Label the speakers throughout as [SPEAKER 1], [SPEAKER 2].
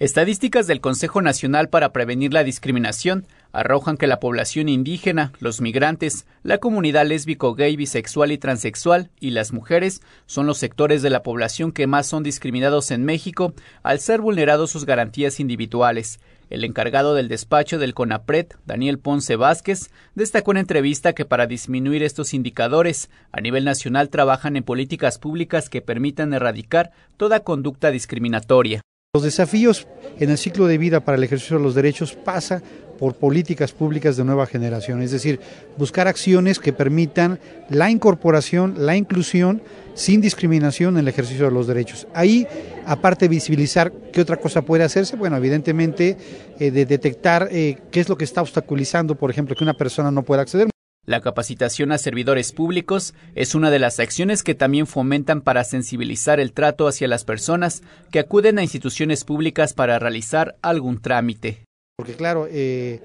[SPEAKER 1] Estadísticas del Consejo Nacional para Prevenir la Discriminación arrojan que la población indígena, los migrantes, la comunidad lésbico, gay, bisexual y transexual y las mujeres son los sectores de la población que más son discriminados en México al ser vulnerados sus garantías individuales. El encargado del despacho del CONAPRED, Daniel Ponce Vázquez, destacó en entrevista que para disminuir estos indicadores, a nivel nacional trabajan en políticas públicas que permitan erradicar toda conducta discriminatoria.
[SPEAKER 2] Los desafíos en el ciclo de vida para el ejercicio de los derechos pasa por políticas públicas de nueva generación, es decir, buscar acciones que permitan la incorporación, la inclusión sin discriminación en el ejercicio de los derechos. Ahí, aparte de visibilizar qué otra cosa puede hacerse, bueno, evidentemente eh, de detectar eh, qué es lo que está obstaculizando, por ejemplo, que una persona no pueda acceder.
[SPEAKER 1] La capacitación a servidores públicos es una de las acciones que también fomentan para sensibilizar el trato hacia las personas que acuden a instituciones públicas para realizar algún trámite.
[SPEAKER 2] Porque claro, eh,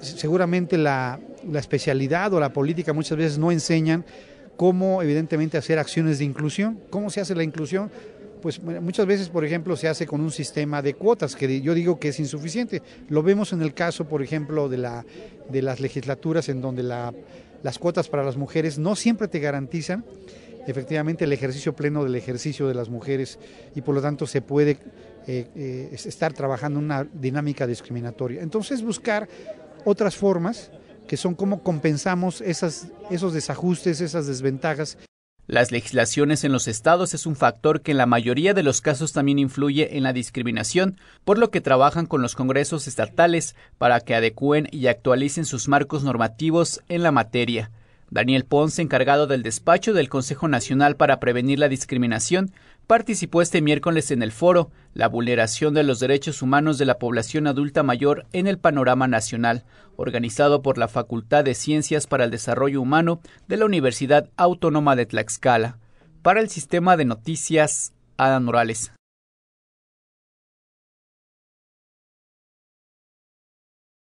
[SPEAKER 2] seguramente la especialidad o la política muchas veces no enseñan cómo evidentemente hacer acciones de inclusión, cómo se hace la inclusión, pues muchas veces, por ejemplo, se hace con un sistema de cuotas, que yo digo que es insuficiente. Lo vemos en el caso, por ejemplo, de, la, de las legislaturas en donde las cuotas para las mujeres no siempre te garantizan efectivamente el ejercicio pleno del ejercicio de las mujeres y por lo tanto se puede eh, eh, estar trabajando una dinámica discriminatoria. Entonces buscar otras formas que son cómo compensamos esos desajustes, esas desventajas.
[SPEAKER 1] Las legislaciones en los estados es un factor que en la mayoría de los casos también influye en la discriminación, por lo que trabajan con los congresos estatales para que adecúen y actualicen sus marcos normativos en la materia. Daniel Ponce, encargado del despacho del Consejo Nacional para Prevenir la Discriminación, participó este miércoles en el foro La vulneración de los derechos humanos de la población adulta mayor en el panorama nacional, organizado por la Facultad de Ciencias para el Desarrollo Humano de la Universidad Autónoma de Tlaxcala. Para el sistema de noticias, Adam Morales.